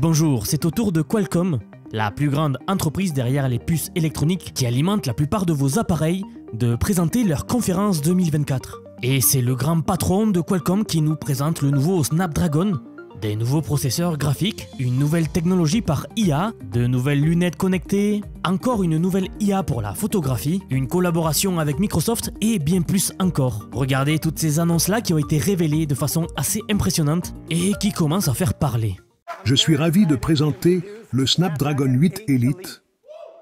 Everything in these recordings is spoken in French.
Bonjour, c'est au tour de Qualcomm, la plus grande entreprise derrière les puces électroniques qui alimentent la plupart de vos appareils, de présenter leur conférence 2024. Et c'est le grand patron de Qualcomm qui nous présente le nouveau Snapdragon, des nouveaux processeurs graphiques, une nouvelle technologie par IA, de nouvelles lunettes connectées, encore une nouvelle IA pour la photographie, une collaboration avec Microsoft et bien plus encore. Regardez toutes ces annonces-là qui ont été révélées de façon assez impressionnante et qui commencent à faire parler je suis ravi de présenter le Snapdragon 8 Elite,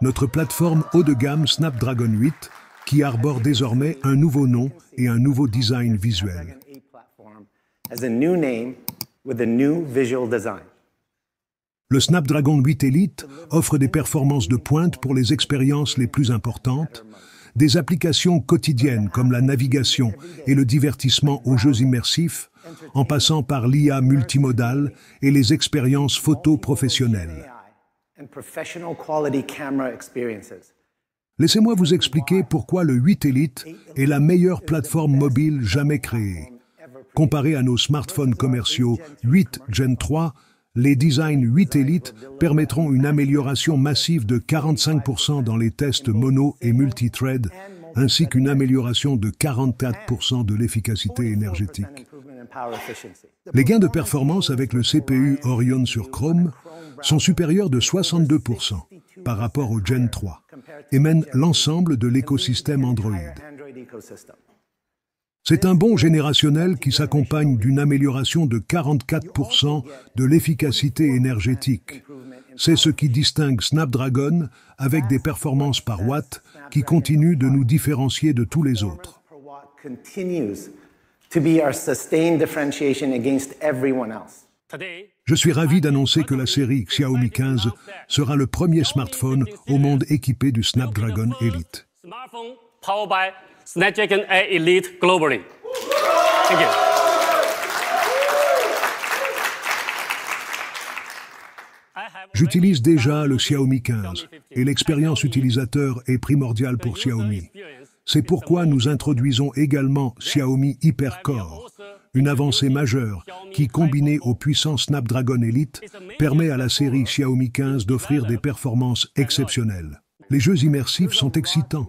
notre plateforme haut de gamme Snapdragon 8, qui arbore désormais un nouveau nom et un nouveau design visuel. Le Snapdragon 8 Elite offre des performances de pointe pour les expériences les plus importantes, des applications quotidiennes comme la navigation et le divertissement aux jeux immersifs, en passant par l'IA multimodale et les expériences photo professionnelles. Laissez-moi vous expliquer pourquoi le 8 Elite est la meilleure plateforme mobile jamais créée. Comparé à nos smartphones commerciaux 8 Gen 3, les designs 8 Elite permettront une amélioration massive de 45% dans les tests mono et multi-thread, ainsi qu'une amélioration de 44% de l'efficacité énergétique. Les gains de performance avec le CPU Orion sur Chrome sont supérieurs de 62% par rapport au Gen 3 et mènent l'ensemble de l'écosystème Android. C'est un bond générationnel qui s'accompagne d'une amélioration de 44% de l'efficacité énergétique. C'est ce qui distingue Snapdragon avec des performances par watt qui continuent de nous différencier de tous les autres. Je suis ravi d'annoncer que la série Xiaomi 15 sera le premier smartphone au monde équipé du Snapdragon Elite. J'utilise déjà le Xiaomi 15 et l'expérience utilisateur est primordiale pour Xiaomi. C'est pourquoi nous introduisons également Xiaomi HyperCore, une avancée majeure qui, combinée au puissant Snapdragon Elite, permet à la série Xiaomi 15 d'offrir des performances exceptionnelles. Les jeux immersifs sont excitants,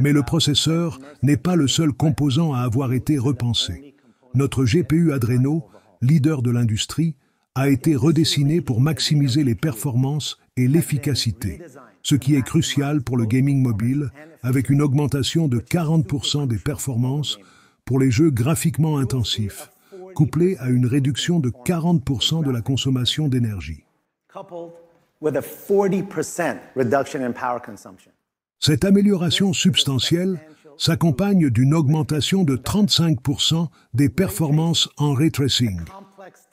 mais le processeur n'est pas le seul composant à avoir été repensé. Notre GPU Adreno, leader de l'industrie, a été redessiné pour maximiser les performances et l'efficacité ce qui est crucial pour le gaming mobile, avec une augmentation de 40% des performances pour les jeux graphiquement intensifs, couplée à une réduction de 40% de la consommation d'énergie. Cette amélioration substantielle s'accompagne d'une augmentation de 35% des performances en ray tracing.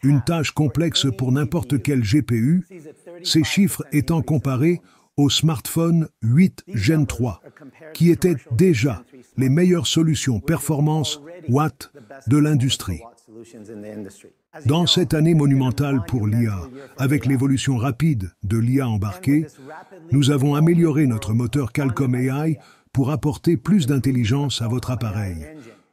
Une tâche complexe pour n'importe quel GPU, ces chiffres étant comparés au smartphone 8 Gen 3, qui étaient déjà les meilleures solutions performance Watt de l'industrie. Dans cette année monumentale pour l'IA, avec l'évolution rapide de l'IA embarquée, nous avons amélioré notre moteur Calcom AI pour apporter plus d'intelligence à votre appareil.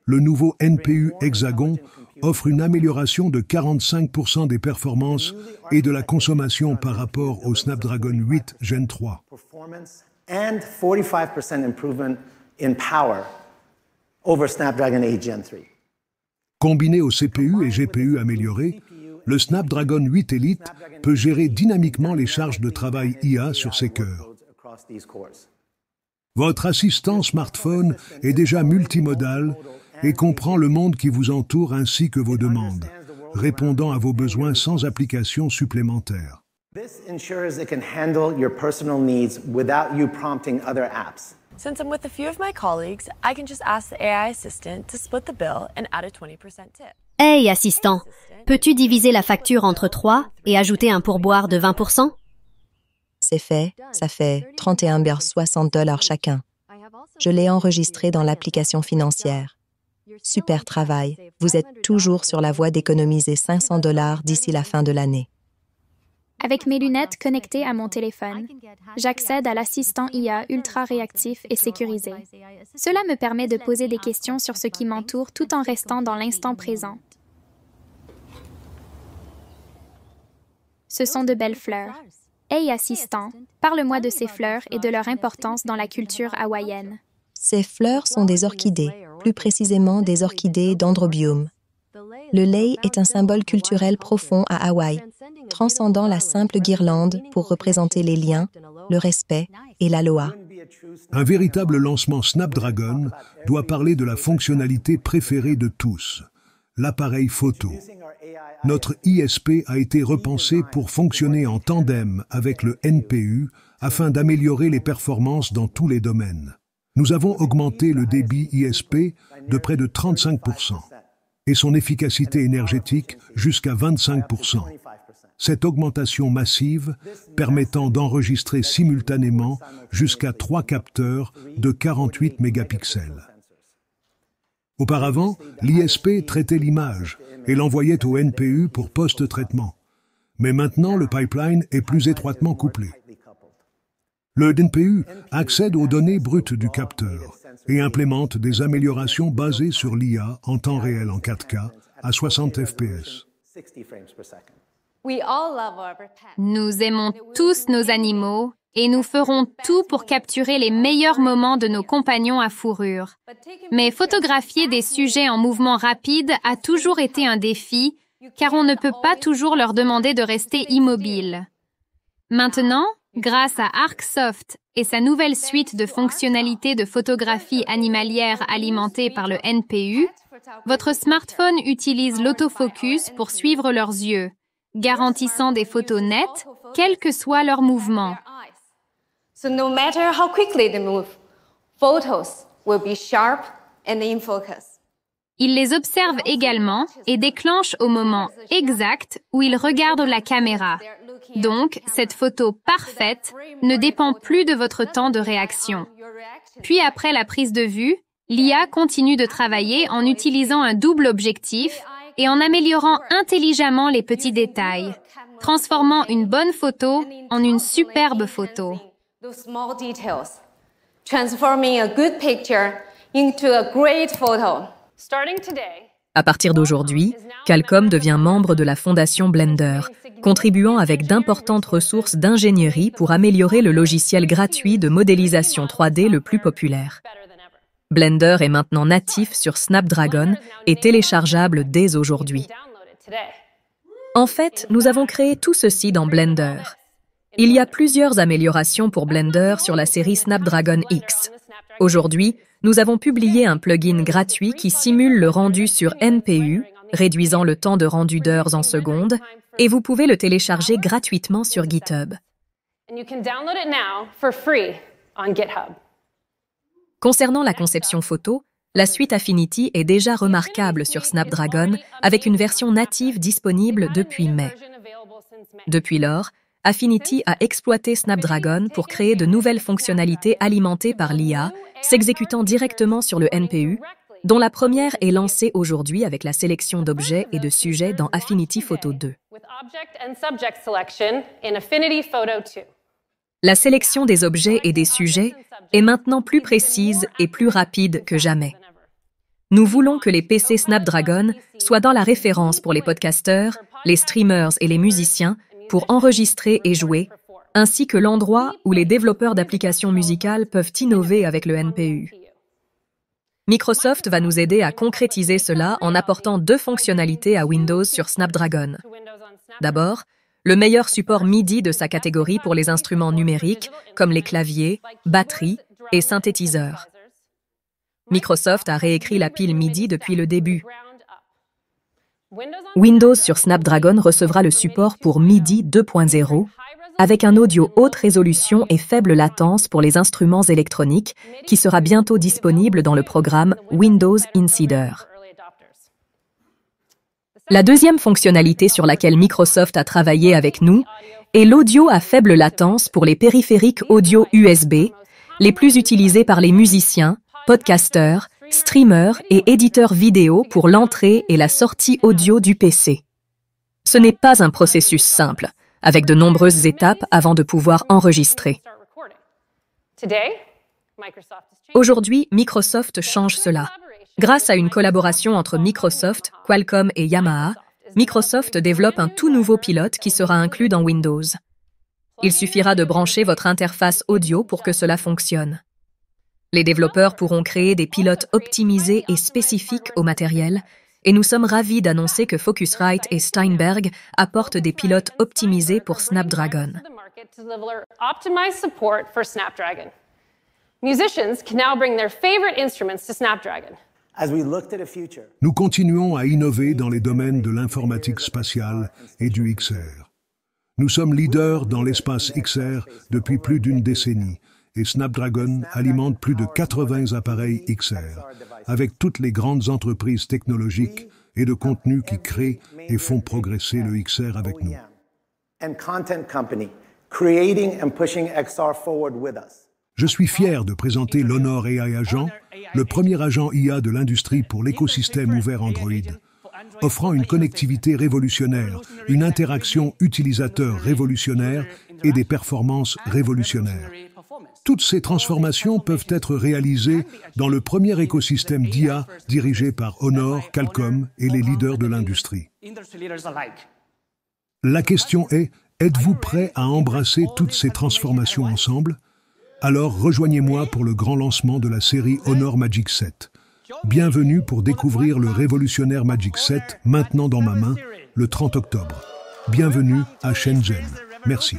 Le nouveau NPU Hexagon offre une amélioration de 45% des performances et de la consommation par rapport au Snapdragon 8 Gen 3. Combiné au CPU et GPU améliorés, le Snapdragon 8 Elite peut gérer dynamiquement les charges de travail IA sur ses cœurs. Votre assistant smartphone est déjà multimodal et comprend le monde qui vous entoure ainsi que vos demandes, répondant à vos besoins sans application supplémentaire. Since I'm with a few of my colleagues, I can just ask the AI assistant to split the bill and add a 20% tip. Hey assistant, peux-tu diviser la facture entre 3 et ajouter un pourboire de 20% C'est fait, ça fait 31,60 dollars chacun. Je l'ai enregistré dans l'application financière. Super travail. Vous êtes toujours sur la voie d'économiser 500 dollars d'ici la fin de l'année. Avec mes lunettes connectées à mon téléphone, j'accède à l'assistant IA ultra réactif et sécurisé. Cela me permet de poser des questions sur ce qui m'entoure tout en restant dans l'instant présent. Ce sont de belles fleurs. Hey assistant, parle-moi de ces fleurs et de leur importance dans la culture hawaïenne. Ces fleurs sont des orchidées, plus précisément des orchidées d'androbium. Le lei est un symbole culturel profond à Hawaï, transcendant la simple guirlande pour représenter les liens, le respect et la loi. Un véritable lancement Snapdragon doit parler de la fonctionnalité préférée de tous, l'appareil photo. Notre ISP a été repensé pour fonctionner en tandem avec le NPU afin d'améliorer les performances dans tous les domaines. Nous avons augmenté le débit ISP de près de 35% et son efficacité énergétique jusqu'à 25%. Cette augmentation massive permettant d'enregistrer simultanément jusqu'à trois capteurs de 48 mégapixels. Auparavant, l'ISP traitait l'image et l'envoyait au NPU pour post-traitement. Mais maintenant, le pipeline est plus étroitement couplé. Le DNPU accède aux données brutes du capteur et implémente des améliorations basées sur l'IA en temps réel en 4K à 60 fps. Nous aimons tous nos animaux et nous ferons tout pour capturer les meilleurs moments de nos compagnons à fourrure. Mais photographier des sujets en mouvement rapide a toujours été un défi, car on ne peut pas toujours leur demander de rester immobile. Maintenant, Grâce à ArcSoft et sa nouvelle suite de fonctionnalités de photographie animalière alimentée par le NPU, votre smartphone utilise l'autofocus pour suivre leurs yeux, garantissant des photos nettes, quel que soit leur mouvement. Ils Il les observe également et déclenche au moment exact où ils regardent la caméra, donc, cette photo parfaite ne dépend plus de votre temps de réaction. Puis après la prise de vue, l'IA continue de travailler en utilisant un double objectif et en améliorant intelligemment les petits détails, transformant une bonne photo en une superbe photo. À partir d'aujourd'hui, Qualcomm devient membre de la fondation Blender, contribuant avec d'importantes ressources d'ingénierie pour améliorer le logiciel gratuit de modélisation 3D le plus populaire. Blender est maintenant natif sur Snapdragon et téléchargeable dès aujourd'hui. En fait, nous avons créé tout ceci dans Blender. Il y a plusieurs améliorations pour Blender sur la série Snapdragon X. Aujourd'hui, nous avons publié un plugin gratuit qui simule le rendu sur NPU, réduisant le temps de rendu d'heures en secondes, et vous pouvez le télécharger gratuitement sur GitHub. Concernant la conception photo, la suite Affinity est déjà remarquable sur Snapdragon avec une version native disponible depuis mai. Depuis lors, Affinity a exploité Snapdragon pour créer de nouvelles fonctionnalités alimentées par l'IA, s'exécutant directement sur le NPU, dont la première est lancée aujourd'hui avec la sélection d'objets et de sujets dans Affinity Photo 2. La sélection des objets et des sujets est maintenant plus précise et plus rapide que jamais. Nous voulons que les PC Snapdragon soient dans la référence pour les podcasteurs, les streamers et les musiciens pour enregistrer et jouer, ainsi que l'endroit où les développeurs d'applications musicales peuvent innover avec le NPU. Microsoft va nous aider à concrétiser cela en apportant deux fonctionnalités à Windows sur Snapdragon. D'abord, le meilleur support MIDI de sa catégorie pour les instruments numériques, comme les claviers, batteries et synthétiseurs. Microsoft a réécrit la pile MIDI depuis le début, Windows sur Snapdragon recevra le support pour MIDI 2.0 avec un audio haute résolution et faible latence pour les instruments électroniques qui sera bientôt disponible dans le programme Windows Insider. La deuxième fonctionnalité sur laquelle Microsoft a travaillé avec nous est l'audio à faible latence pour les périphériques audio USB, les plus utilisés par les musiciens, podcasteurs streamer et éditeur vidéo pour l'entrée et la sortie audio du PC. Ce n'est pas un processus simple, avec de nombreuses étapes avant de pouvoir enregistrer. Aujourd'hui, Microsoft change cela. Grâce à une collaboration entre Microsoft, Qualcomm et Yamaha, Microsoft développe un tout nouveau pilote qui sera inclus dans Windows. Il suffira de brancher votre interface audio pour que cela fonctionne. Les développeurs pourront créer des pilotes optimisés et spécifiques au matériel, et nous sommes ravis d'annoncer que Focusrite et Steinberg apportent des pilotes optimisés pour Snapdragon. Nous continuons à innover dans les domaines de l'informatique spatiale et du XR. Nous sommes leaders dans l'espace XR depuis plus d'une décennie et Snapdragon alimente plus de 80 appareils XR, avec toutes les grandes entreprises technologiques et de contenu qui créent et font progresser le XR avec nous. Je suis fier de présenter l'Honor AI Agent, le premier agent IA de l'industrie pour l'écosystème ouvert Android, offrant une connectivité révolutionnaire, une interaction utilisateur révolutionnaire et des performances révolutionnaires. Toutes ces transformations peuvent être réalisées dans le premier écosystème d'IA dirigé par Honor, Calcom et les leaders de l'industrie. La question est, êtes-vous prêt à embrasser toutes ces transformations ensemble Alors rejoignez-moi pour le grand lancement de la série Honor Magic 7. Bienvenue pour découvrir le révolutionnaire Magic 7 maintenant dans ma main, le 30 octobre. Bienvenue à Shenzhen. Merci.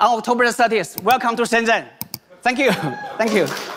on October 30th. Welcome to Shenzhen. Thank you. Thank you.